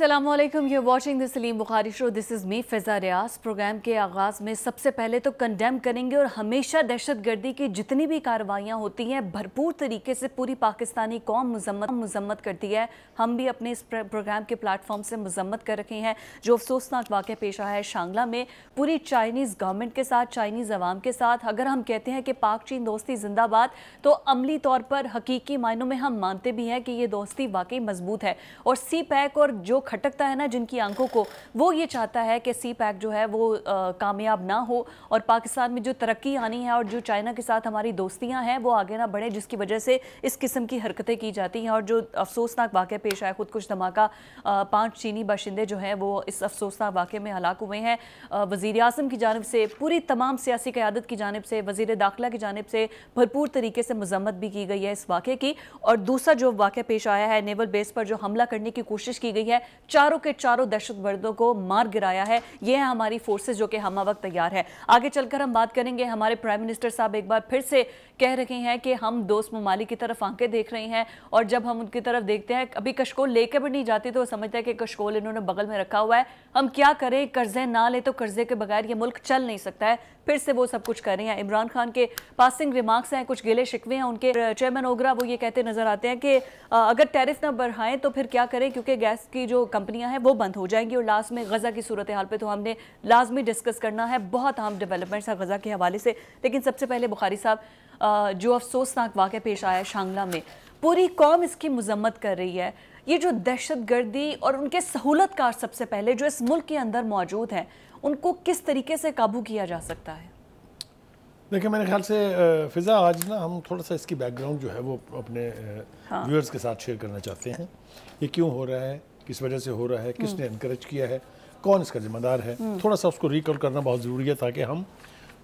Aslam you watching the Salim Bukhari show this is me Fiza Riaz programme के आगाज़ में सबसे पहले तो कंडेम करेंगे और हमेशा दहशत गर्दी की जितनी भी कार्रवाइयाँ होती हैं भरपूर तरीके से पूरी पाकिस्तानी कौम मजम्मत मजम्मत करती है हम भी अपने इस प्रोग्राम के प्लेटफॉर्म से मजम्मत कर रखे हैं जो अफसोसनाक वाक़ पेश आया है शांगला में पूरी चाइनीज़ गवर्नमेंट के साथ चाइनीज़ अवाम के साथ अगर हम कहते हैं कि पाक चीन दोस्ती जिंदाबाद तो अमली तौर पर हकीकी मायनों में हम मानते भी हैं कि ये दोस्ती वाकई मजबूत है और सी पैक और जो खटकता है ना जिनकी आंखों को वो ये चाहता है कि सी पैक जो है वो कामयाब ना हो और पाकिस्तान में जो तरक्की आनी है और जो चाइना के साथ हमारी दोस्तियाँ हैं वो आगे ना बढ़े जिसकी वजह से इस किस्म की हरकतें की जाती हैं और जो अफसोसनाक वाक़ पेश खुद खुदकुश धमाका पाँच चीनी बाशिंदे जो हैं वो इस अफसोसनाक वाक़े में हलाक हुए हैं वज़ी अजम की जानब से पूरी तमाम सियासी क़्यादत की जानब से वज़ी दाखिला की जानब से भरपूर तरीके से मजम्मत भी की गई है इस वाक़े की और दूसरा जो वाक़ पेश आया है नेवल बेस पर जो हमला करने की कोशिश की गई है चारों के चारों दहशतगर्दों को मार गिराया है ये है हमारी फोर्सेज जो कि हम वक्त तैयार है आगे चलकर हम बात करेंगे हमारे प्राइम मिनिस्टर साहब एक बार फिर से कह रहे हैं कि हम दोस्त ममालिक की तरफ आंखें देख रहे हैं और जब हम उनकी तरफ देखते हैं अभी कशकोल लेकर भी नहीं जाती तो समझते हैं कि कशकोल इन्होंने बगल में रखा हुआ है हम क्या करें कर्जे ना ले तो कर्जे के बगैर ये मुल्क चल नहीं सकता है फिर से वो सब कुछ कर रहे हैं इमरान खान के पासिंग रिमार्क्स हैं कुछ गिले शिकवे हैं उनके चेयरमैन ओगरा वो ये कहते नजर आते हैं कि अगर टैरिफ ना बढ़ाएं तो फिर क्या करें क्योंकि गैस की जो कंपनियां हैं वो बंद हो जाएंगी और लास्ट में गज़ा की सूरत हाल पर तो हमने लाजमी डिस्कस करना है बहुत अहम डेवलपमेंट्स है गज़ा के हवाले से लेकिन सबसे पहले बुखारी साहब जो अफसोसनाक वाक़ पेश आया शांगला में पूरी कौम इसकी मजम्मत कर रही है ये जो दहशत गर्दी और उनके सहूलतकार सबसे पहले जो इस मुल्क के अंदर मौजूद हैं उनको किस तरीके से काबू किया जा सकता है देखिए मेरे ख्याल से फिज़ा आज ना हम थोड़ा सा इसकी बैकग्राउंड जो है वो अपने हाँ। व्यूअर्स के साथ शेयर करना चाहते हैं ये क्यों हो रहा है किस वजह से हो रहा है किसने इनक्रेज हम्म। किया है कौन इसका जिम्मेदार है हम्म। थोड़ा सा उसको रिकॉल करना बहुत ज़रूरी है ताकि हम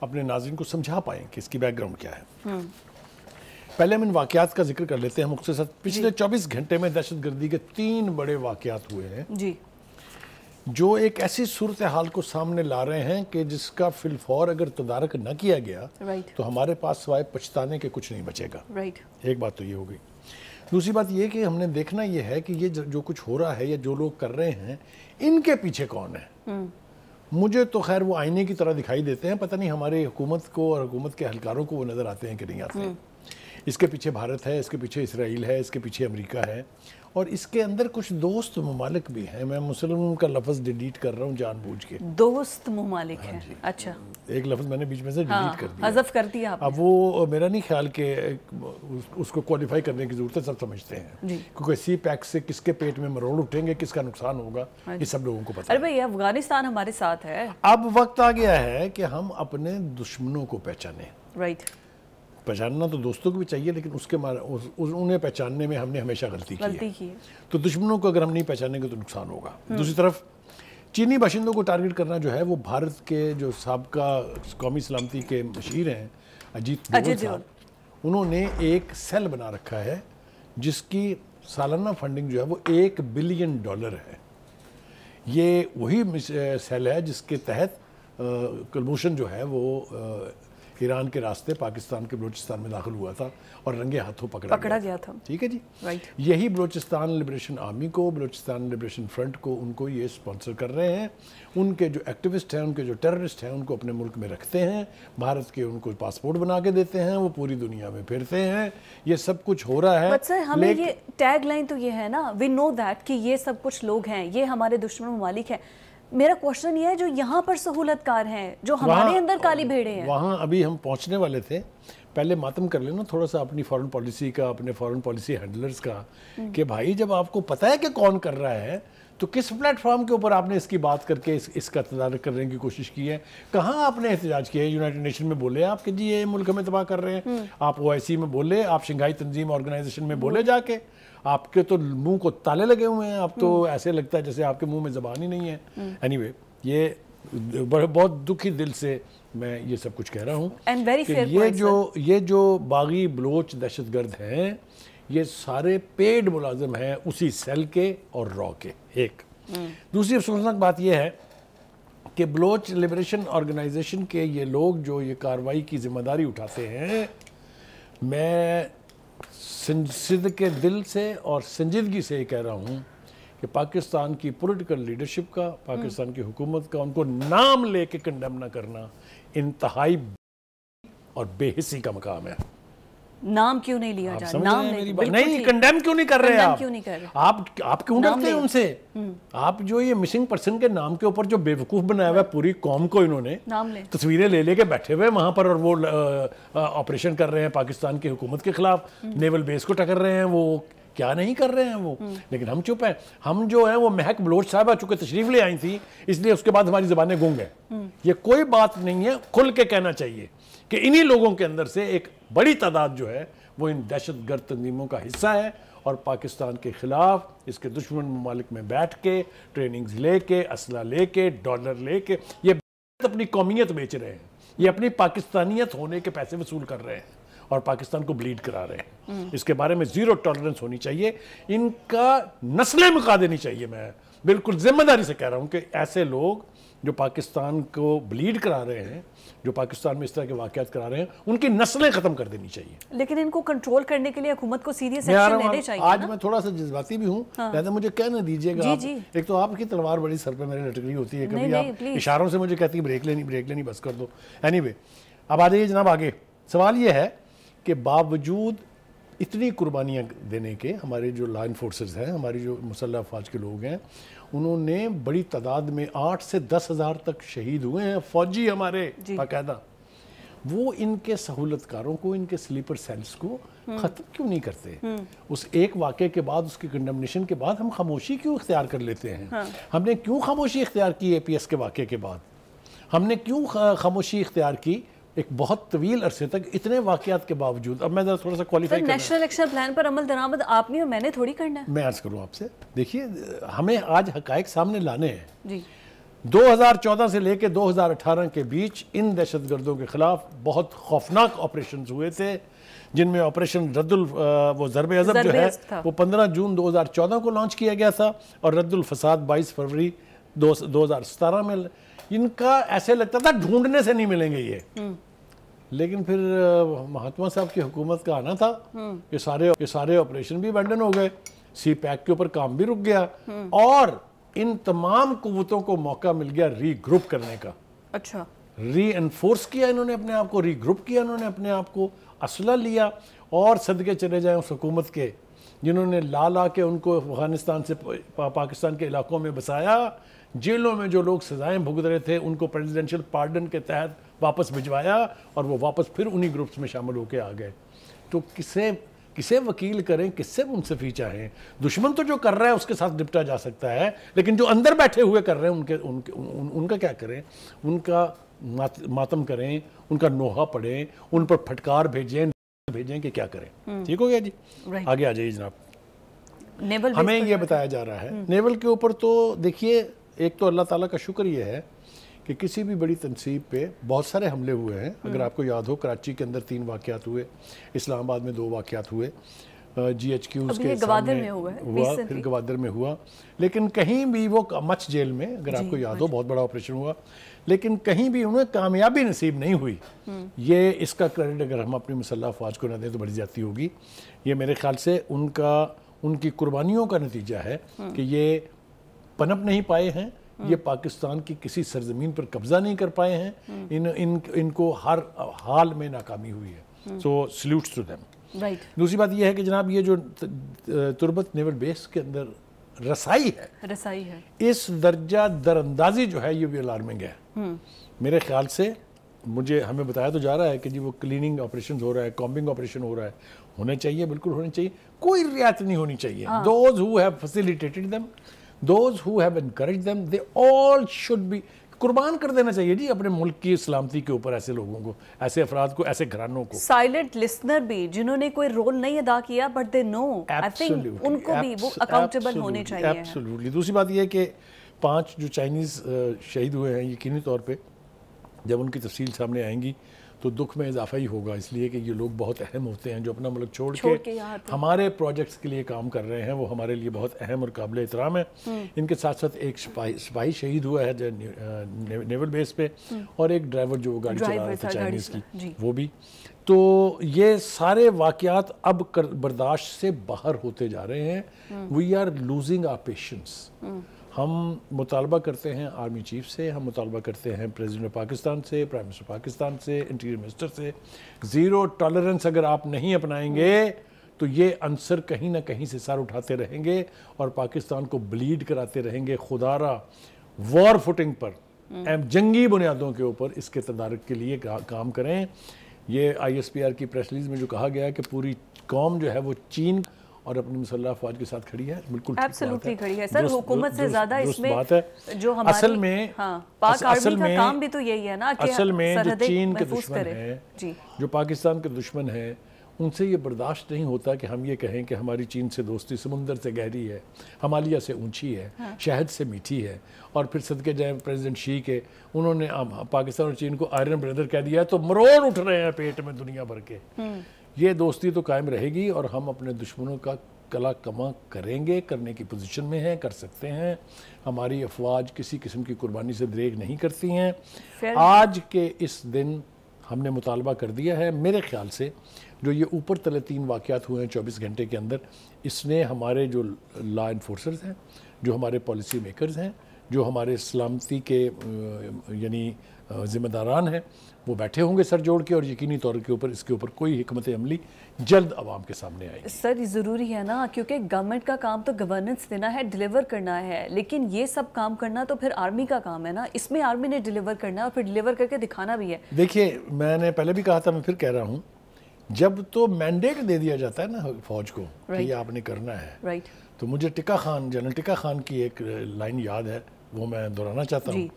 अपने नाजिन को समझा पाएँ कि इसकी बैकग्राउंड क्या है हम्म। पहले हम इन वाक़ात का जिक्र कर लेते हैं मुख्य साथ पिछले 24 घंटे में दहशत गर्दी के तीन बड़े वाक़ात हुए हैं जी जो एक ऐसी सूरत हाल को सामने ला रहे हैं कि जिसका फिलफौर अगर तदारक न किया गया तो हमारे पास सवाए पछताने के कुछ नहीं बचेगा right. एक बात तो ये हो गई दूसरी बात ये कि हमने देखना ये है कि ये जो कुछ हो रहा है या जो लोग कर रहे हैं इनके पीछे कौन है हम्म। मुझे तो खैर वो आईने की तरह दिखाई देते हैं पता नहीं हमारे हुकूमत को और हुकूमत के अहलकारों को वो नज़र आते हैं कि नहीं आते हम्म। इसके पीछे भारत है इसके पीछे इसराइल है इसके पीछे अमेरिका है और इसके अंदर कुछ दोस्त ममालिक भी हैं मैं मुस्लिम का लफ्ज़ डिलीट कर रहा हूँ जानबूझ के दोस्त ममालिक हाँ अच्छा एक लफ्ज़ मैंने बीच में से डिलीट हाँ, कर दिया हजफ कर दिया अब वो मेरा नहीं ख्याल के उस, उसको क्वालिफाई करने की ज़रूरत है सब समझते हैं क्योंकि सी पैक से किसके पेट में मरोड़ उठेंगे किसका नुकसान होगा हाँ ये सब लोगों को पता अरे भाई अफगानिस्तान हमारे साथ है अब वक्त आ गया है कि हम अपने दुश्मनों को पहचाने राइट right. पहचानना तो दोस्तों को भी चाहिए लेकिन उसके मारे उस, उस, उन्हें पहचानने में हमने हमेशा गलती, की है तो दुश्मनों को अगर हम नहीं पहचानेंगे तो नुकसान होगा हम्म। दूसरी तरफ चीनी बाशिंदों को टारगेट करना जो है वो भारत के जो सबका कौमी सलामती के मशीर हैं अजीत उन्होंने एक सेल बना रखा है जिसकी सालाना फंडिंग जो है वो एक बिलियन डॉलर है ये वही सेल है जिसके तहत कुलभूषण जो है वो ईरान के रास्ते पाकिस्तान के बलोचिस्तान में दाखिल हुआ था और रंगे हाथों पकड़ा पकड़ा गया था ठीक है जी राइट यही बलोचिस्तान लिबरेशन आर्मी को बलोचिस्तान लिबरेशन फ्रंट को उनको ये स्पॉन्सर कर रहे हैं उनके जो एक्टिविस्ट हैं उनके जो टेररिस्ट हैं उनको अपने मुल्क में रखते हैं भारत के उनको पासपोर्ट बना के देते हैं वो पूरी दुनिया में फिरते हैं ये सब कुछ हो रहा है सर हमें ये टैग लाइन तो ये है ना वी नो दैट कि ये सब कुछ लोग हैं ये हमारे दुश्मन ममालिक हैं मेरा क्वेश्चन ये है जो यहाँ पर सहूलतकार हैं जो हमारे अंदर काली भेड़े हैं वहाँ अभी हम पहुँचने वाले थे पहले मातम कर लेना थोड़ा सा अपनी फॉरेन पॉलिसी का अपने फॉरेन पॉलिसी हैंडलर्स का हम्म। कि भाई जब आपको पता है कि कौन कर रहा है तो किस प्लेटफॉर्म के ऊपर आपने इसकी बात करके इस, इसका तदारक करने की कोशिश की है कहाँ आपने एहतजाज किया है यूनाइटेड नेशन में बोले आप कि जी ये मुल्क में तबाह कर रहे हैं हम्म। आप ओ में बोले आप शंघाई तंजीम ऑर्गेनाइजेशन में बोले जाके आपके तो मुंह को ताले लगे हुए हैं आप तो हम्म। ऐसे लगता है जैसे आपके मुंह में जबान ही नहीं है एनी हम्म। anyway, ये बहुत दुखी दिल से मैं ये सब कुछ कह रहा हूँ ये जो ये जो बागी बलोच दहशत गर्द हैं ये सारे पेड मुलाजम हैं उसी सेल के और रॉ के एक हम्म। दूसरी अफसोसनाक बात यह है कि बलोच लिबरेशन ऑर्गेनाइजेशन के ये लोग जो ये कार्रवाई की जिम्मेदारी उठाते हैं मैं सिंध के दिल से और संजीदगी से ही कह रहा हूँ कि पाकिस्तान की पॉलिटिकल लीडरशिप का पाकिस्तान की हुकूमत का उनको नाम लेके कंडेम ना करना इंतहाई और बेहिसी का मकाम है नाम क्यों नहीं लिया जा रहा नाम नहीं, नहीं कंडेम क्यों नहीं कर रहे आप क्यों नहीं कर रहे आप आप क्यों डरते हैं उनसे हम्म। आप जो ये मिसिंग पर्सन के नाम के ऊपर जो बेवकूफ बनाया हुआ है पूरी कॉम को इन्होंने नाम ले तस्वीरें ले लेके बैठे हुए वहां पर और वो ऑपरेशन कर रहे हैं पाकिस्तान की हुकूमत के खिलाफ नेवल हम्म। बेस को टकर रहे हैं वो क्या नहीं कर रहे हैं वो हम्म। लेकिन हम चुप हैं हम जो हैं वो महक बलोच साहब आ चुके तशरीफ ले आई थी इसलिए उसके बाद हमारी जबानें गूंग हैं ये कोई बात नहीं है खुल के कहना चाहिए कि इन्हीं लोगों के अंदर से एक बड़ी तादाद जो है वो इन दहशत गर्द तंजीमों का हिस्सा है और पाकिस्तान के ख़िलाफ़ इसके दुश्मन ममालिक में बैठ के ट्रेनिंग्स ले के असला ले के डॉलर ले के ये अपनी कौमियत बेच रहे हैं ये अपनी पाकिस्तानियत होने के पैसे वसूल कर रहे हैं और पाकिस्तान को ब्लीड करा रहे हैं इसके बारे में जीरो टॉलरेंस होनी चाहिए इनका नस्लें मुका देनी चाहिए मैं बिल्कुल जिम्मेदारी से कह रहा हूँ कि ऐसे लोग जो पाकिस्तान को ब्लीड करा रहे हैं जो पाकिस्तान में इस तरह के वाकत करा रहे हैं उनकी नस्लें खत्म कर देनी चाहिए लेकिन इनको कंट्रोल करने के लिए हुकूमत को सीरियस एक्शन लेने चाहिए आज ना? मैं थोड़ा सा जज्बाती भी हूँ हाँ। मुझे कहने दीजिएगा जी, जी। एक तो आपकी तलवार बड़ी सर पर मेरी लटक होती है कभी आप इशारों से मुझे कहती है ब्रेक लेनी ब्रेक लेनी बस कर दो एनी अब आ जाइए जनाब आगे सवाल ये है के बावजूद इतनी कुर्बानियाँ देने के हमारे जो ला इन्फोर्सर्स हैं हमारे जो मुसल्ह अफवाज के लोग हैं उन्होंने बड़ी तादाद में आठ से दस हज़ार तक शहीद हुए हैं फौजी हमारे बाकायदा वो इनके सहूलतकारों को इनके स्लीपर सेल्स को हम्म। ख़त्म क्यों नहीं करते हम्म। उस एक वाक़े के बाद उसके कंडमनेशन के बाद हम खामोशी क्यों इख्तियार कर लेते हैं हाँ। हमने क्यों खामोशी इख्तियार की ए पी एस के वाक़े के बाद हमने क्यों खामोशी इख्तियार की एक बहुत तवील अरसे तक इतने वाकयात के बावजूद अब मैं थोड़ा सा क्वालिफाई नेशनल इलेक्शन प्लान पर अमल दरामद आपने और मैंने थोड़ी करना है मैं अर्ज करूँ आपसे देखिए हमें आज हक सामने लाने हैं जी 2014 से लेकर 2018 के बीच इन दहशत गर्दों के ख़िलाफ़ बहुत खौफनाक ऑपरेशन हुए थे जिनमें ऑपरेशन रद्दुल वो ज़रब अज़ब जो है वो 15 जून 2014 को लॉन्च किया गया था और रद्दुल फसाद 22 फरवरी दो, सतारह में इनका ऐसे लगता था ढूंढने से नहीं मिलेंगे ये हम्म। लेकिन फिर महात्मा साहब की हुकूमत का आना था ये सारे ये सारे ऑपरेशन भी बैंडन हो गए सी पैक के ऊपर काम भी रुक गया और इन तमाम कुतों को मौका मिल गया रीग्रुप करने का अच्छा री किया इन्होंने अपने आप को रीग्रुप किया इन्होंने अपने आप को असला लिया और सदके चले जाए उस हुकूमत के जिन्होंने ला ला के उनको अफगानिस्तान से पा, पाकिस्तान के इलाकों में बसाया जेलों में जो लोग सजाएं भुगत रहे थे उनको प्रेसिडेंशियल पार्डन के तहत वापस भिजवाया और वो वापस फिर उन्हीं ग्रुप्स में शामिल होकर आ गए तो किसे किसे वकील करें किससे मुंसफी चाहें दुश्मन तो जो कर रहा है उसके साथ निपटा जा सकता है लेकिन जो अंदर बैठे हुए कर रहे हैं उनके उनके उन, उनका क्या करें उनका मात, मातम करें उनका नोहा पढ़ें उन पर फटकार भेजें भेजें कि क्या करें हम्म। ठीक हो गया जी आगे आ जाइए जनाब नेवल हमें यह बताया जा रहा है नेवल हम्म। के ऊपर तो देखिए एक तो अल्लाह ताला का शुक्र यह है कि किसी भी बड़ी तनसीब पे बहुत सारे हमले हुए हैं अगर हम्म। आपको याद हो कराची के अंदर तीन वाक़ात हुए इस्लामाबाद में दो वाक़ात हुए जी एच क्यू के गवादर में हुआ, हुआ फिर गवादर में हुआ लेकिन कहीं भी वो मच जेल में अगर आपको याद हो बहुत बड़ा ऑपरेशन हुआ लेकिन कहीं भी उन्हें कामयाबी नसीब नहीं हुई हम्म। ये इसका क्रेडिट अगर हम अपनी मुसल्ह अफवाज को ना दें तो बढ़ जाती होगी ये मेरे ख्याल से उनका उनकी कुर्बानियों का नतीजा है हम्म। कि ये पनप नहीं पाए हैं ये पाकिस्तान की किसी सरजमीन पर कब्जा नहीं कर पाए हैं इन इन इनको हर हाल में नाकामी हुई है सो सल्यूट टू देम दूसरी बात यह है कि जनाब ये जो तुरबत नेवल बेस के अंदर रसाई है रसाई है इस दर्जा दरअंदाजी जो है ये भी अलार्मिंग है हम्म। मेरे ख्याल से मुझे हमें बताया तो जा रहा है कि जी वो क्लीनिंग ऑपरेशन हो रहा है कॉम्बिंग ऑपरेशन हो रहा है होने चाहिए बिल्कुल होने चाहिए कोई रियायत नहीं होनी चाहिए those who have facilitated them those who have encourage them they all should be कुर्बान कर देना चाहिए जी अपने मुल्क की सलामती के ऊपर ऐसे लोगों को ऐसे अफराद को ऐसे घरानों को साइलेंट लिसनर भी जिन्होंने कोई रोल नहीं अदा किया but they know I think उनको भी वो अकाउंटेबल होने चाहिए एब्सोल्युटली दूसरी बात यह है कि पांच जो चाइनीज़ शहीद हुए हैं यकीनी तौर पर जब उनकी तफसील सामने आएंगी तो दुख में इजाफा ही होगा इसलिए कि ये लोग बहुत अहम होते हैं जो अपना मुल्क छोड़, छोड़ के, के हमारे प्रोजेक्ट्स के लिए काम कर रहे हैं वो हमारे लिए बहुत अहम और काबिल एहतराम है हम्म। इनके साथ साथ एक सिपाही शहीद हुआ है नेवल बेस पे हम्म। और एक ड्राइवर जो गाड़ी चला रहा था चाइनीज़ की वो भी तो ये सारे वाकयात अब बर्दाश्त से बाहर होते जा रहे हैं we are losing our patience हम मुतालबा करते हैं आर्मी चीफ से हम मुतालबा करते हैं प्रेसिडेंट पाकिस्तान से प्राइम मिनिस्टर पाकिस्तान से इंटीरियर मिनिस्टर से ज़ीरो टॉलरेंस अगर आप नहीं अपनाएंगे तो ये अंसर कहीं ना कहीं से सर उठाते रहेंगे और पाकिस्तान को ब्लीड कराते रहेंगे खुदारा वॉर फुटिंग पर हम्म। जंगी बुनियादों के ऊपर इसके तदारक के लिए काम करें ये आर की प्रेस रिलीज में जो कहा गया कि पूरी कौम जो है वो चीन और अपनी मुसल्ला फौज के साथ खड़ी है बिल्कुल खड़ी है सर जो असल में हाँ, असल में काम भी तो यही है ना असल में जो चीन के दुश्मन है जो पाकिस्तान के दुश्मन है उनसे ये बर्दाश्त नहीं होता कि हम ये कहें कि हमारी चीन से दोस्ती समुंदर से गहरी है हमालिया से ऊंची है हाँ। शहद से मीठी है और फिर सदके जाए प्रेसिडेंट शी के उन्होंने पाकिस्तान और चीन को आयरन ब्रदर कह दिया तो मरोड़ उठ रहे हैं पेट में दुनिया भर के हम्म। ये दोस्ती तो कायम रहेगी और हम अपने दुश्मनों का कला कमा करेंगे करने की पोजीशन में हैं कर सकते हैं हमारी अफवाज किसी किस्म की कुर्बानी से दरेग नहीं करती हैं आज के इस दिन हमने मुतालबा कर दिया है मेरे ख्याल से जो ये ऊपर तले तीन वाक़ात हुए हैं चौबीस घंटे के अंदर इसने हमारे जो ला इन्फोर्सर्स हैं जो हमारे पॉलिसी मेकर्स हैं जो हमारे सलामती के यानी जिम्मेदारान हैं वो बैठे होंगे सर जोड़ के और यकीनी तौर के ऊपर इसके ऊपर कोई हमत अमली जल्द आवाम के सामने आएगी सर ज़रूरी है ना क्योंकि गवर्नमेंट का काम तो गवर्नेंस देना है डिलीवर करना है लेकिन ये सब काम करना तो फिर आर्मी का काम है ना इसमें आर्मी ने डिलीवर करना है और फिर डिलीवर करके दिखाना भी है देखिए मैंने पहले भी कहा था मैं फिर कह रहा हूँ जब तो मैंडेट दे दिया जाता है ना फौज को right. कि ये आपने करना है right. तो मुझे टिका खान जनरल टिका खान की एक लाइन याद है वो मैं दोहराना चाहता हूँ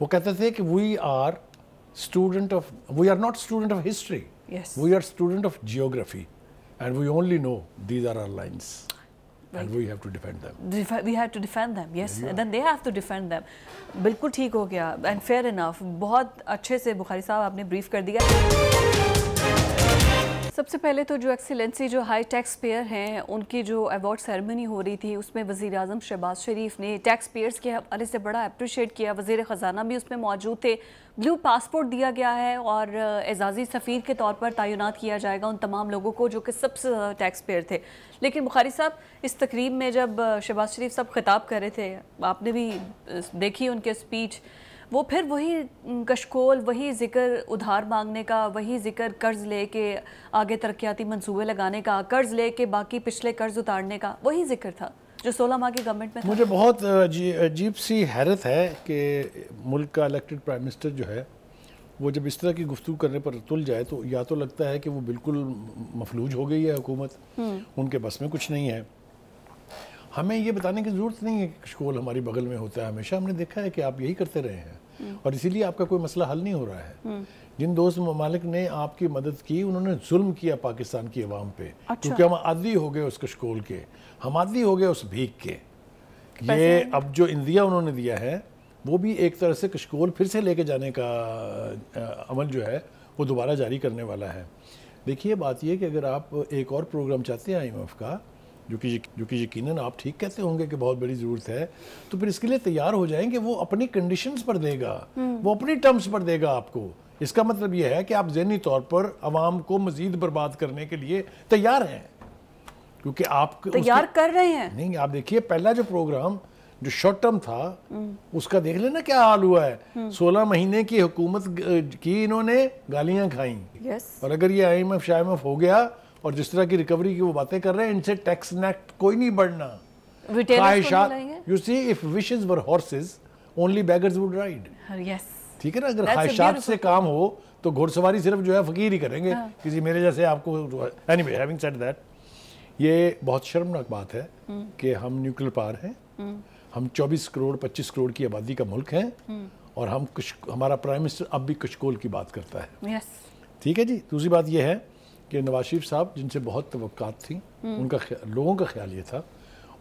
वो कहते थे कि we are student of we are not student of history we are student of geography and we only know these are are lines and we have to defend them we have to defend them yes yeah. and then they have to defend them बिल्कुल ठीक हो गया and fair enough बहुत अच्छे से बुखारी साहब आपने brief कर दिया सबसे पहले तो जो एक्सीलेंसी जो हाई टैक्स पेयर हैं उनकी जो अवार्ड सेरेमनी हो रही थी उसमें वज़ी अजम शहबाज शरीफ ने टैक्स पेयर्स के हवाले से बड़ा अप्रिशिएट किया वजीर ख़जाना भी उसमें मौजूद थे ब्लू पासपोर्ट दिया गया है और एजाज़ी सफ़ीर के तौर पर तैनात किया जाएगा उन तमाम लोगों को जो कि सबसे ज़्यादा टैक्स पेयर थे लेकिन बुखारी साहब इस तकरीब में जब शहबाज शरीफ साहब खिताब कर रहे थे आपने भी देखी उनके स्पीच वो फिर वही कशकोल वही जिक्र उधार मांगने का वही जिक्र कर्ज ले के आगे तरक्याती मंसूबे लगाने का कर्ज ले के बाकी पिछले कर्ज उतारने का वही जिक्र था जो सोलह माह की गवर्नमेंट में मुझे बहुत अजीब सी हैरत है कि मुल्क का इलेक्टेड प्राइम मिनिस्टर जो है वो जब इस तरह की गुफ्तु करने पर तुल जाए तो या तो लगता है कि वो बिल्कुल मफलूज हो गई है हुकूमत हम्म। उनके बस में कुछ नहीं है हमें ये बताने की ज़रूरत नहीं है कि शोल हमारी बगल में होता है हमेशा हमने देखा है कि आप यही करते रहे हैं हम्म। और इसीलिए आपका कोई मसला हल नहीं हो रहा है हम्म। जिन दोस्त ममालिक ने आपकी मदद की उन्होंने जुल्म किया पाकिस्तान की आवाम पे अच्छा। क्योंकि हम आदि हो गए उस कशकोल के हम आदि हो गए उस भीख के ये अब जो इंदिया उन्होंने दिया है वो भी एक तरह से कशकोल फिर से लेके जाने का अमल जो है वो दोबारा जारी करने वाला है देखिए बात यह कि अगर आप एक और प्रोग्राम चाहते हैं आई का जो कि जो कि यकीन आप ठीक कहते होंगे कि बहुत बड़ी ज़रूरत है तो फिर इसके लिए तैयार हो जाएंगे वो अपनी कंडीशंस पर देगा हम्म। वो अपनी टर्म्स पर देगा आपको इसका मतलब यह है कि आप जहनी तौर पर आवाम को मजीद बर्बाद करने के लिए तैयार हैं क्योंकि आप तैयार कर रहे हैं नहीं आप देखिए पहला जो प्रोग्राम जो शॉर्ट टर्म था हम्म। उसका देख लेना क्या हाल हुआ है हम्म। सोलह महीने की हुकूमत की इन्होंने गालियां खाई और अगर ये आई एम एफ हो गया और जिस तरह की रिकवरी की वो बातें कर रहे हैं इनसे टैक्स नेक्ट कोई नहीं बढ़ना ख्वाहिशात you see if wishes were horses only beggars would ride ठीक है ना अगर ख्वाहिशात से काम हो तो घोड़सवारी सिर्फ जो है फकीर ही करेंगे हाँ. किसी मेरे जैसे आपको एनीवे हैविंग सेड दैट ये बहुत शर्मनाक बात है हम्म। कि हम न्यूक्लियर पावर हैं हम्म। हम 24 करोड़ 25 करोड़ की आबादी का मुल्क हैं हम्म। और हम कुछ हमारा प्राइम मिनिस्टर अब भी कुछ कोल की बात करता है ठीक yes. है जी दूसरी बात यह है कि नवाज शरीफ साहब जिनसे बहुत तवक़ात थी हम्म। उनका लोगों का ख्याल ये था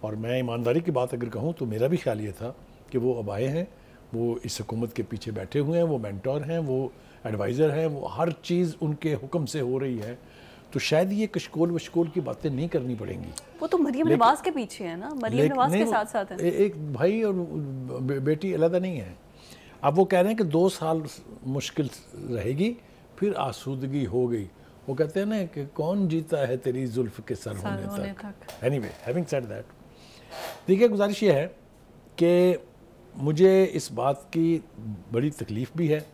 और मैं ईमानदारी की बात अगर कहूँ तो मेरा भी ख्याल ये था कि वो अब आए हैं वो इस हुकूमत के पीछे बैठे हुए हैं वो मैंटोर हैं वो एडवाइज़र हैं वो हर चीज़ उनके हुक्म से हो रही है तो शायद ये कशकोल वशकोल की बातें नहीं करनी पड़ेंगी वो तो मरियम नवाज के पीछे है ना मरियम नवाज के साथ साथ है एक भाई और बे, बेटी अलग नहीं है अब वो कह रहे हैं कि दो साल मुश्किल रहेगी फिर आसूदगी हो गई वो कहते हैं ना कि कौन जीता है तेरी जुल्फ के सर होने, तक anyway having said that देखिए गुजारिश ये है कि मुझे इस बात की बड़ी तकलीफ़ भी है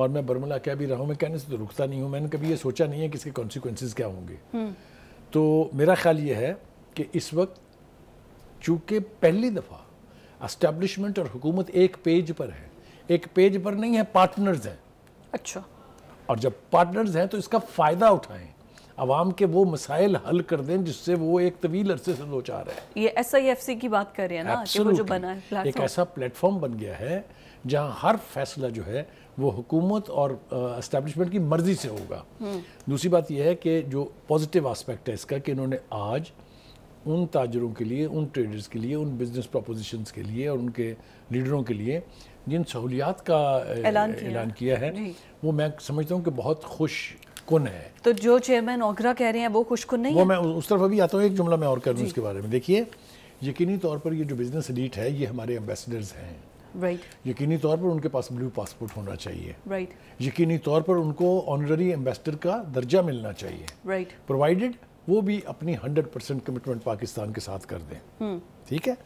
और मैं बर्मला क्या भी रहा हूँ मैं कहने से तो रुकता नहीं हूँ मैंने कभी ये सोचा नहीं है कि इसके कॉन्सिक्वेंस क्या होंगे हम्म। तो मेरा ख्याल ये है कि इस वक्त चूंकि पहली दफ़ा इस्टेब्लिशमेंट और हुकूमत एक पेज पर है एक पेज पर नहीं है पार्टनर्स हैं अच्छा और जब पार्टनर्स हैं तो इसका फ़ायदा उठाएं आवाम के वो मसाइल हल कर दें जिससे वो एक तवील अरसे से दो चार है ये एस आई एफ सी की बात कर रहे हैं ना कि वो जो बना है एक ऐसा प्लेटफॉर्म बन गया है जहाँ हर फैसला जो है वो हुकूमत और इस्टेब्लिशमेंट की मर्ज़ी से होगा हम्म। दूसरी बात यह है कि जो पॉजिटिव आस्पेक्ट है इसका कि इन्होंने आज उन ताजरों के लिए उन ट्रेडर्स के लिए उन बिज़नेस प्रपोजिशंस के लिए और उनके लीडरों के लिए जिन सहूलियात का ऐलान किया, किया है वो मैं समझता हूँ कि बहुत खुश कुन है तो जो चेयरमैन ओगरा कह रहे हैं वो कुन नहीं वो है? मैं उस तरफ अभी आता हूँ एक जुमला मैं और कर दूँ उसके बारे में देखिए यकीनी तौर पर ये जो बिजनेस लीड है ये हमारे एम्बेसडर्स हैं राइट right. यकीनी तौर पर उनके पास ब्लू पासपोर्ट होना चाहिए राइट right. यकीनी तौर पर उनको ऑनररी एम्बेसडर का दर्जा मिलना चाहिए राइट right. प्रोवाइडेड वो भी अपनी हंड्रेड परसेंट कमिटमेंट पाकिस्तान के साथ कर दें हम्म। ठीक है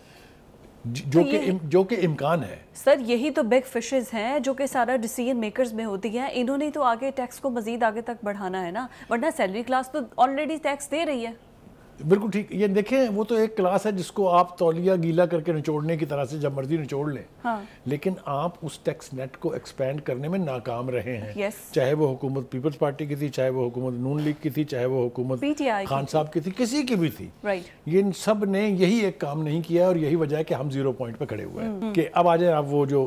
जो तो कि जो कि इम्कान है सर यही तो बिग फिशेस हैं जो कि सारा डिसीजन मेकर्स में होती है इन्होंने तो आगे टैक्स को मजीद आगे तक बढ़ाना है ना वरना सैलरी क्लास तो ऑलरेडी टैक्स दे रही है बिल्कुल ठीक ये देखें वो तो एक क्लास है जिसको आप तौलिया गीला करके निचोड़ने की तरह से जब मर्जी निचोड़ लें हाँ। लेकिन आप उस टैक्स नेट को एक्सपेंड करने में नाकाम रहे हैं चाहे वो हुकूमत पीपल्स पार्टी की थी चाहे वो हुकूमत नून लीग की थी चाहे वो हुकूमत खान साहब की थी किसी की भी थी ये इन सब ने यही एक काम नहीं किया और यही वजह है कि हम जीरो पॉइंट पर खड़े हुए हैं हम्म। कि अब आ जाए आप वो जो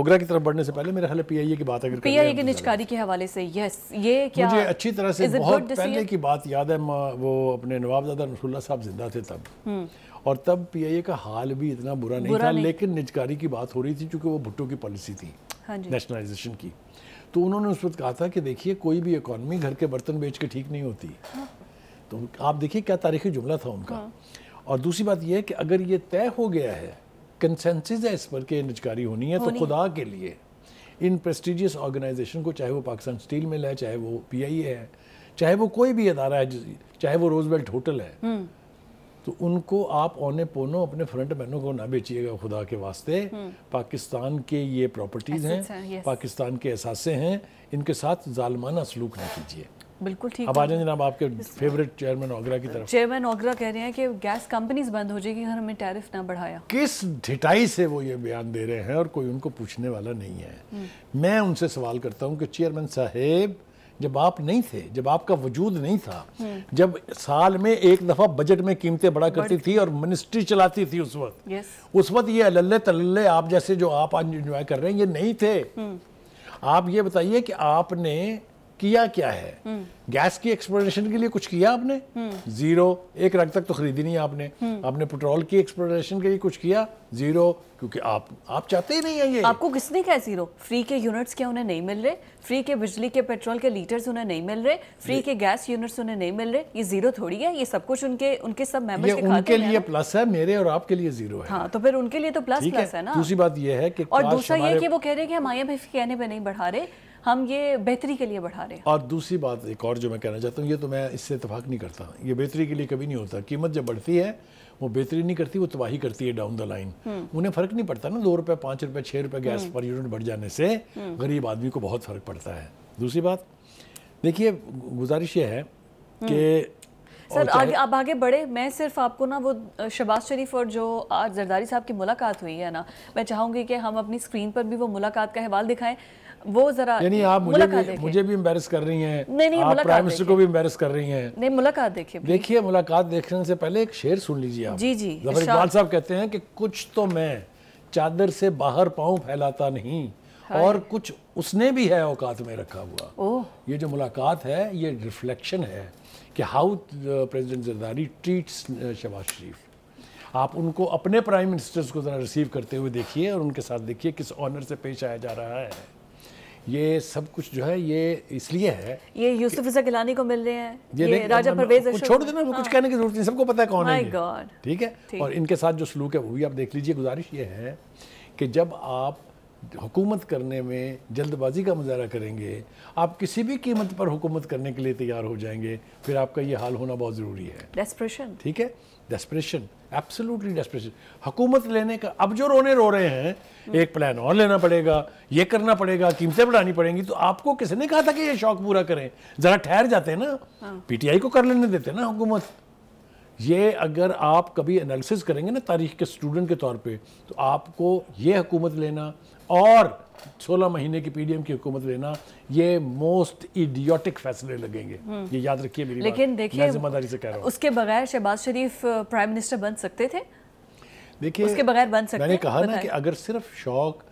ओगरा की तरफ बढ़ने से पहले मेरे हाल पी की बात अगर तो निचकारी के हवाले से यस ये मुझे अच्छी तरह से बहुत पहले की बात याद है वो अपने नवाबजादा रमसुल्ला साहब जिंदा थे तब हम्म। और तब पीआईए का हाल भी इतना बुरा नहीं बुरा था नहीं। लेकिन निजकारी की बात हो रही थी क्योंकि वो भुट्टो की पॉलिसी थी हाँ नेशनलाइजेशन की तो उन्होंने उस वक्त कहा था कि देखिए कोई भी इकोनॉमी घर के बर्तन बेच के ठीक नहीं होती हाँ। तो आप देखिए क्या तारीखी जुमला था उनका हाँ। और दूसरी बात यह है कि अगर ये तय हो गया है कंसेंसिस है इस पर कि निजकारी होनी है तो खुदा के लिए इन प्रेस्टिजियस ऑर्गेनाइजेशन को चाहे वो पाकिस्तान स्टील मिल है चाहे वो पी है चाहे वो कोई भी अदारा है चाहे वो रोजवेल्ट होटल है हम्म। तो उनको आप औने पोनो अपने फ्रंट मैनों को ना बेचिएगा खुदा के वास्ते हम्म। पाकिस्तान के ये प्रॉपर्टीज़ हैं पाकिस्तान के एहसासे हैं इनके साथ जालमाना सलूक ना कीजिए बिल्कुल ठीक अब आ जनाब आपके फेवरेट चेयरमैन ओगरा की तरफ चेयरमैन ओगरा कह रहे हैं कि गैस कंपनीज बंद हो जाएगी अगर हमें टैरिफ ना बढ़ाया किस ढिटाई से वो ये बयान दे रहे हैं और कोई उनको पूछने वाला नहीं है हम्म। मैं उनसे सवाल करता हूँ कि चेयरमैन साहेब जब आप नहीं थे जब आपका वजूद नहीं था जब साल में एक दफ़ा बजट में कीमतें बढ़ा करती थी और मिनिस्ट्री चलाती थी उस वक्त उस वक्त ये अल्ले तल्ले आप जैसे जो आप आज इंजॉय कर रहे हैं ये नहीं थे हम्म। आप ये बताइए कि आपने किया क्या है गैस की एक्सप्लोरेशन के लिए कुछ किया आपने जीरो एक रंग तक तो खरीदी नहीं आपने आपने पेट्रोल की एक्सप्लोरेशन के लिए कुछ किया जीरो क्योंकि आप आप चाहते ही नहीं है ये आपको किसने कहा जीरो फ्री के यूनिट्स क्या उन्हें नहीं मिल रहे फ्री के बिजली के पेट्रोल के लीटर्स उन्हें नहीं मिल रहे फ्री के गैस यूनिट्स उन्हें नहीं मिल रहे ये जीरो थोड़ी है ये सब कुछ उनके उनके सब मेंबर्स के उनके लिए प्लस है मेरे और आपके लिए जीरो है हाँ तो फिर उनके लिए तो प्लस प्लस है ना दूसरी बात यह है कि और दूसरा ये कि वो कह रहे हैं कि हम आई एम कहने पर नहीं बढ़ा रहे हम ये बेहतरी के लिए बढ़ा रहे हैं और दूसरी बात एक और जो मैं कहना चाहता हूँ ये तो मैं इससे इतफाक़ नहीं करता ये बेहतरी के लिए कभी नहीं होता कीमत जब बढ़ती है वो बेहतरी नहीं करती वो तबाही करती है डाउन द लाइन उन्हें फ़र्क नहीं पड़ता ना दो रुपये पाँच रुपये छः रुपये हम्म। गैस पर यूनिट बढ़ जाने से हम्म। गरीब आदमी को बहुत फ़र्क पड़ता है दूसरी बात देखिए गुजारिश ये है कि हम्म। सर आगे आप आगे बढ़े मैं सिर्फ आपको ना वो शबाज शरीफ और जो आज जरदारी साहब की मुलाकात हुई है ना मैं चाहूंगी कि हम अपनी स्क्रीन पर भी वो मुलाकात का अहवाल दिखाएं वो जरा यानी आप मुझे भी मुझे भी एम्बेस कर रही हैं नहीं नहीं आप प्राइम मिनिस्टर को भी एम्बेस कर रही हैं नहीं मुलाकात देखिए देखिए मुलाकात देखने से पहले एक शेर सुन लीजिए आप जी जी जफर इकबाल साहब कहते हैं कि कुछ तो मैं चादर से बाहर पाऊँ फैलाता नहीं और कुछ उसने भी है औकात में रखा हुआ ये जो मुलाकात है ये रिफ्लेक्शन है कि how president Zardari treats Shahbaz Sharif आप उनको अपने प्राइम मिनिस्टर्स को ज़रा रिसीव करते हुए देखिए और उनके साथ देखिए किस ऑनर से पेश आया जा रहा है ये सब कुछ जो है ये इसलिए है ये यूसुफ रजा गिलानी को मिल रहे हैं ये, ये राजा परवेज छोड़ देना हाँ। कुछ कहने की जरूरत नहीं सबको पता है कौन है ठीक है और इनके साथ जो सलूक है वो भी आप देख लीजिए गुजारिश ये है कि जब आप हुकूमत करने में जल्दबाजी का मुजाहरा करेंगे आप किसी भी कीमत पर हुकूमत करने के लिए तैयार हो जाएंगे फिर आपका ये हाल होना बहुत ज़रूरी है डेस्परेशन ठीक है डेस्परेशन एब्सोल्युटली डेस्परेशन हुकूमत लेने का अब जो रोने रो रहे हैं हम्म। एक प्लान और लेना पड़ेगा ये करना पड़ेगा कीमतें बढ़ानी पड़ेंगी तो आपको किसने कहा था कि ये शौक पूरा करें ज़रा ठहर जाते हैं ना टी हाँ। पीटीआई को कर लेने देते ना हुकूमत ये अगर आप कभी एनालिसिस करेंगे ना तारीख के स्टूडेंट के तौर पे तो आपको ये हुकूमत लेना और 16 महीने की पीडीएम की हुकूमत लेना ये मोस्ट इडियोटिक फैसले लगेंगे हम्म। ये याद रखिए मेरी लेकिन देखिए जिम्मेदारी से कह रहा हूँ उसके बगैर शहबाज शरीफ प्राइम मिनिस्टर बन सकते थे देखिए उसके बगैर बन सकते मैंने कहा ना कि अगर सिर्फ शौक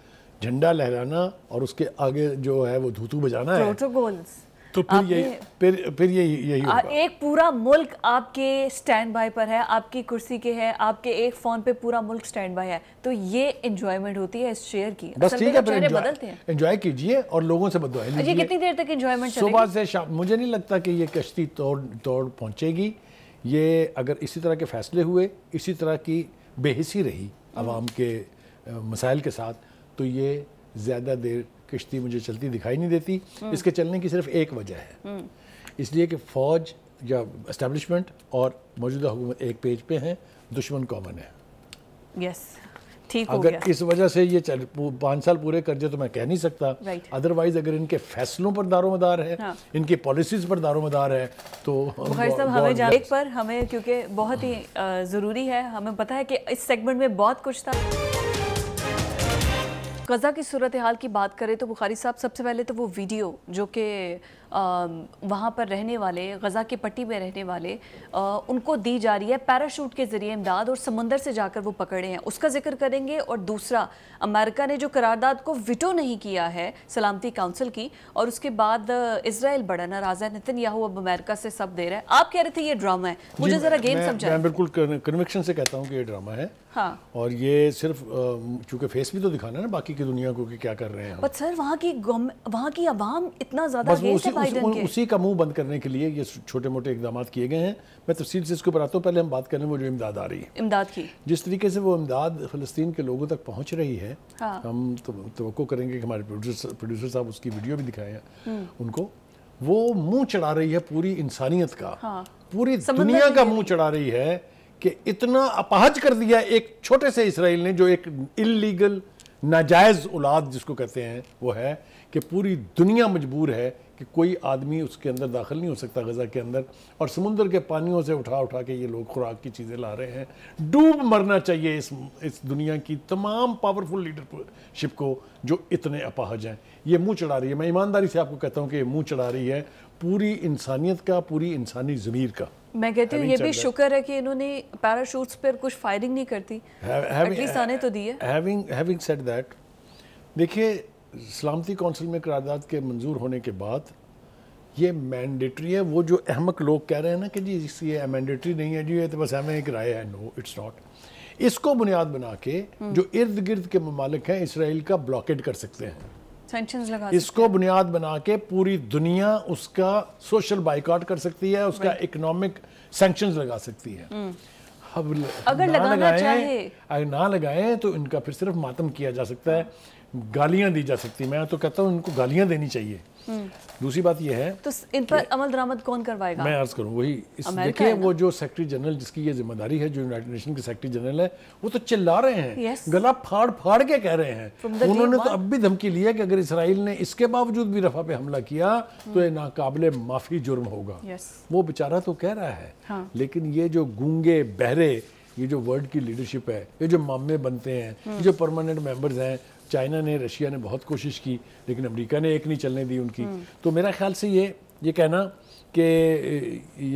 झंडा लहराना और उसके आगे जो है वो धूतू बजाना है प्रोटोकॉल्स तो फिर यही फिर फिर यही यही होगा। एक पूरा मुल्क आपके स्टैंड बाय पर है आपकी कुर्सी के है आपके एक फोन पे पूरा मुल्क स्टैंड बाय है तो ये एंजॉयमेंट होती है इस शेयर की बस ठीक है एंजॉय तो कीजिए और लोगों से बदवाई अच्छा, लीजिए कितनी देर तक इंजॉयमेंट सुबह से शाम मुझे नहीं लगता कि ये कश्ती तोड़ तोड़ पहुँचेगी ये अगर इसी तरह के फैसले हुए इसी तरह की बेहसी रही हम्म। आवाम के मसाइल के साथ तो ये ज़्यादा देर किश्ती मुझे चलती दिखाई नहीं देती हम्म। इसके चलने की सिर्फ एक वजह है हम्म। इसलिए कि फ़ौज या इस्टेब्लिशमेंट और मौजूदा हुकूमत एक पेज पे हैं दुश्मन कॉमन है यस ठीक अगर इस वजह से ये चल पाँच साल पूरे कर जाए तो मैं कह नहीं सकता अदरवाइज अगर इनके फैसलों पर दारोमदार है हाँ। इनकी पॉलिसीज पर दारोमदार है तो, तो साहब हमें एक पर हमें क्योंकि बहुत ही ज़रूरी है हमें पता है कि इस सेगमेंट में बहुत कुछ था गज़ा की सूरत हाल की बात करें तो बुखारी साहब सबसे पहले तो वो वीडियो जो कि वहाँ पर रहने वाले गज़ा की पट्टी में रहने वाले उनको दी जा रही है पैराशूट के ज़रिए इमदाद और समंदर से जाकर वो पकड़े हैं उसका जिक्र करेंगे और दूसरा अमेरिका ने जो करारदाद को विटो नहीं किया है सलामती काउंसिल की और उसके बाद इसराइल बड़ा नाराज़ है नितिन याहू अब अमेरिका से सब दे रहा है आप कह रहे थे ये ड्रामा है मुझे ज़रा गेम समझा बिल्कुल कन्विक्शन से कहता हूँ कि ये ड्रामा है हाँ और ये सिर्फ चूंकि फेस भी तो दिखाना है ना बाकी की दुनिया को कि क्या कर रहे हैं बट सर वहाँ की वहाँ की आवाम इतना ज़्यादा उन, उसी का मुंह बंद करने के लिए ये छोटे मोटे इकदाम किए गए हैं मैं तफसील से इसके ऊपर आता हूँ पहले हम बात करें वो जो इमदाद आ रही है इमदाद की जिस तरीके से वो इमदाद फ़लस्तीन के लोगों तक पहुँच रही है हाँ। हम तो करेंगे कि हमारे प्रोड्यूसर साहब उसकी वीडियो भी दिखाए हम्म। उनको वो मुंह चढ़ा रही है पूरी इंसानियत का हाँ। पूरी दुनिया का मुंह चढ़ा रही है कि इतना अपाहज कर दिया एक छोटे से इसराइल ने जो एक इलीगल नाजायज़ औलाद जिसको कहते हैं वो है कि पूरी दुनिया मजबूर है कि कोई आदमी उसके अंदर दाखिल नहीं हो सकता गज़ा के अंदर और समुंदर के पानियों से उठा उठा के ये लोग खुराक की चीज़ें ला रहे हैं डूब मरना चाहिए इस इस दुनिया की तमाम पावरफुल लीडरशिप को जो इतने अपाहज हैं ये मुँह चढ़ा रही है मैं ईमानदारी से आपको कहता हूँ कि ये मुँह चढ़ा रही है पूरी इंसानियत का पूरी इंसानी ज़मीर का मैं कहती हूँ ये भी शुक्र है कि इन्होंने पैराशूट्स पर कुछ फायरिंग नहीं करती आने तो दी है देखिए सलामती कौंसिल में करारदाद के मंजूर होने के बाद ये मैंडेटरी है वो जो अहमक लोग कह रहे हैं ना कि जी इस ये मैंडेटरी नहीं है जी ये तो बस अहम एक राय है नो इट्स नॉट इसको बुनियाद बना के हम्म। जो इर्द गिर्द के ममालिक हैं इसराइल का ब्लॉकेट कर सकते हैं लगा इसको बुनियाद बना के पूरी दुनिया उसका सोशल बाइकआउट कर सकती है उसका इकोनॉमिक सेंक्शन लगा सकती है हम्म। अगर ना लगाना लगाएं, चाहे अगर ना लगाएं तो इनका फिर सिर्फ मातम किया जा सकता है हाँ। गालियां दी जा सकती मैं तो कहता हूँ इनको गालियां देनी चाहिए हम्म। दूसरी बात यह है तो इन पर अमल दरामद कौन करवाएगा मैं अर्ज करूँ वही देखिए वो जो सेक्रेटरी जनरल जिसकी ये जिम्मेदारी है जो यूनाइटेड नेशन के सेक्रेटरी जनरल है वो तो चिल्ला रहे हैं गला फाड़ फाड़ के कह रहे हैं उन्होंने तो अब भी धमकी ली है कि अगर इसराइल ने इसके बावजूद भी रफा पे हमला किया तो हम्म। ये नाकाबले माफी जुर्म होगा वो बेचारा तो कह रहा है हाँ। लेकिन ये जो गूंगे बहरे ये जो वर्ल्ड की लीडरशिप है ये जो मामे बनते हैं हम्म। ये जो परमानेंट मेंबर्स हैं चाइना ने रशिया ने बहुत कोशिश की लेकिन अमेरिका ने एक नहीं चलने दी उनकी हम्म। तो मेरा ख्याल से ये ये कहना कि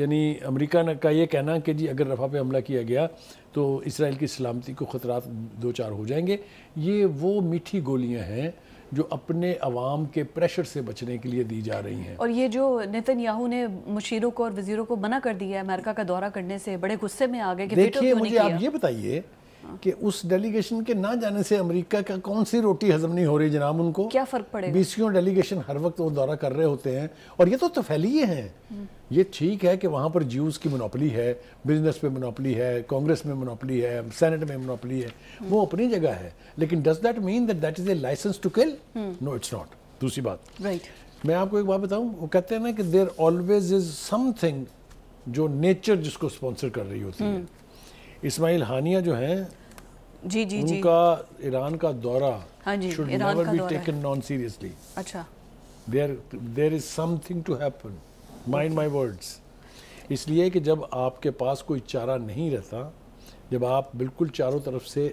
यानी अमेरिका का ये कहना कि जी अगर रफ़ा पे हमला किया गया तो इसराइल की सलामती को खतरा दो चार हो जाएंगे ये वो मीठी गोलियां हैं जो अपने अवाम के प्रेशर से बचने के लिए दी जा रही हैं और ये जो नितिन याहू ने मुशीरों को और वजीरों को मना कर दिया है अमेरिका का दौरा करने से बड़े गुस्से में आ गए देखिए मुझे आप ये बताइए कि उस डेलीगेशन के ना जाने से अमेरिका का कौन सी रोटी हजम नहीं हो रही जनाब उनको क्या फर्क पड़ेगा बीसियों डेलीगेशन हर वक्त वो दौरा कर रहे होते हैं और ये तो तफैलिए हैं ये ठीक है कि वहाँ पर ज्यूज़ की मनोपली है बिजनेस में मनोपली है कांग्रेस में मनोपली है सेनेट में मनोपली है वो अपनी जगह है लेकिन does that mean that that is a license to kill no it's not दूसरी बात राइट मैं आपको एक बात बताऊं वो कहते हैं ना कि देर ऑलवेज इज समथिंग जो नेचर जिसको स्पॉन्सर कर रही होती है हम्म। इस्माइल हानिया जो हैं जी जी जी उनका ईरान का दौरा हाँ जी should never be taken non seriously अच्छा there there is something to happen mind my words इसलिए कि जब आपके पास कोई चारा नहीं रहता जब आप बिल्कुल चारों तरफ से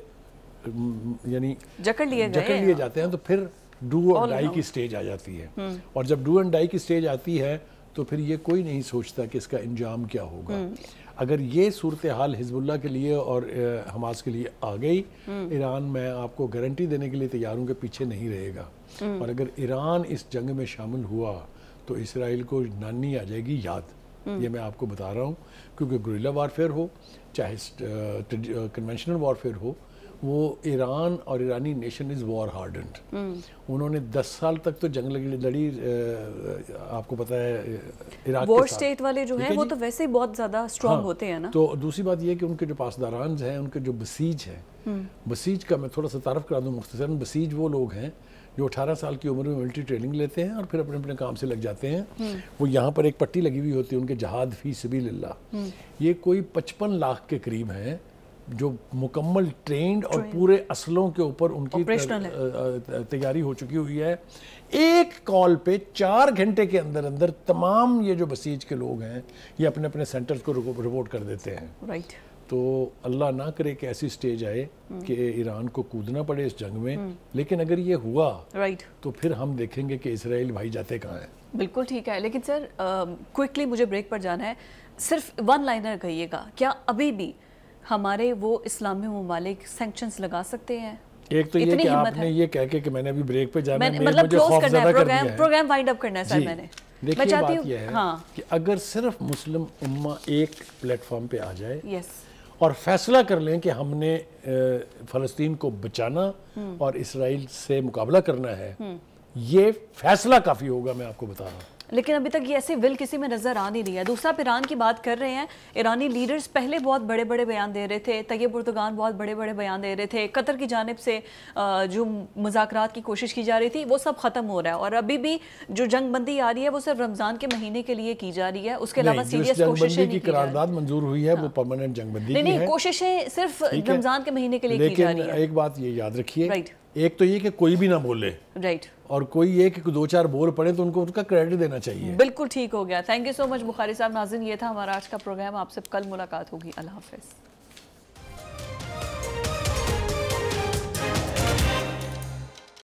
यानी जकड़ लिए जकड़ लिए जाते हैं तो फिर डू एंड डाई की स्टेज आ जाती है हम्म। और जब डू एंड डाई की स्टेज आती है तो फिर ये कोई नहीं सोचता कि इसका इंजाम क्या होगा हम्म। अगर ये सूरत हाल हिजबुल्ला के लिए और हमास के लिए आ गई हम्म। ईरान मैं आपको गारंटी देने के लिए तैयारों के पीछे नहीं रहेगा हम्म। और अगर ईरान इस जंग में शामिल हुआ तो इसराइल को नानी आ जाएगी याद ये मैं आपको बता रहा हूँ क्योंकि गुरीला वारफेयर हो चाहे कन्वेंशनल वारफेयर हो वो ईरान और ईरानी नेशन इज़ वॉर हार्डेंड उन्होंने दस साल तक तो जंग लगी लड़ी आपको पता है इराक वॉर स्टेट वाले जो हैं वो तो वैसे ही बहुत ज़्यादा स्ट्रांग हाँ, होते हैं ना तो दूसरी बात ये कि उनके जो पासदारान हैं उनके जो बसीज हैं बसीज hmm. का मैं थोड़ा सा तारफ़ करा दूँ मुख्तर बसीज वो लोग हैं जो 18 साल की उम्र में मिलिट्री ट्रेनिंग लेते हैं और फिर अपने अपने काम से लग जाते हैं hmm. वो यहाँ पर एक पट्टी लगी हुई होती है उनके जहाद फी सबी hmm. ये कोई पचपन लाख के करीब हैं जो मुकम्मल ट्रेंड और पूरे असलों के ऊपर उनकी तैयारी हो चुकी हुई है एक कॉल पे चार घंटे के अंदर अंदर तमाम ये जो बसीज के लोग हैं ये अपने अपने सेंटर्स को रिपोर्ट कर देते हैं राइट तो अल्लाह ना करे कि ऐसी स्टेज आए hmm. कि ईरान को कूदना पड़े इस जंग में hmm. लेकिन अगर ये हुआ राइट तो फिर हम देखेंगे कि इसराइल भाई जाते कहाँ हैं बिल्कुल ठीक है लेकिन सर क्विकली मुझे ब्रेक पर जाना है सिर्फ वन लाइनर कहिएगा क्या अभी भी हमारे वो इस्लामी ममालिक सेंक्शंस लगा सकते हैं एक तो ये कि आपने ये कह के कि मैंने अभी ब्रेक पे जाना मैं, मतलब क्लोज करना है प्रोग्राम प्रोग्राम वाइंड अप करना है सर मैंने देखिए मैं बात यह है हाँ। कि अगर सिर्फ मुस्लिम उम्मा एक प्लेटफॉर्म पे आ जाए यस और फैसला कर लें कि हमने फ़लस्तीन को बचाना हम्म। और इसराइल से मुकाबला करना है हम्म। ये फैसला काफ़ी होगा मैं आपको बता रहा हूँ लेकिन अभी तक ये ऐसे विल किसी में नज़र आ नहीं रही है दूसरा आप ईरान की बात कर रहे हैं ईरानी लीडर्स पहले बहुत बड़े बड़े बयान दे रहे थे तैयब पुर्तगान बहुत बड़े बड़े बयान दे रहे थे कतर की जानब से जो मुजाकर की कोशिश की जा रही थी वो सब ख़त्म हो रहा है और अभी भी जो जंग बंदी आ रही है वो सिर्फ रमज़ान के महीने के लिए की जा रही है उसके अलावा सीरियस कोशिशें की करारदाद मंजूर हुई है वो परमानेंट हाँ। जंग बंदी नहीं कोशिशें सिर्फ रमज़ान के महीने के लिए की जा रही है एक बात ये याद रखिए एक तो ये कि कोई भी ना बोले राइट और कोई एक दो चार बोल पड़े तो उनको उनका क्रेडिट देना चाहिए बिल्कुल ठीक हो गया thank you so much Bukhari साहब नाजिन ये था हमारा आज का प्रोग्राम आपसे कल मुलाकात होगी अल्लाह हाफिज़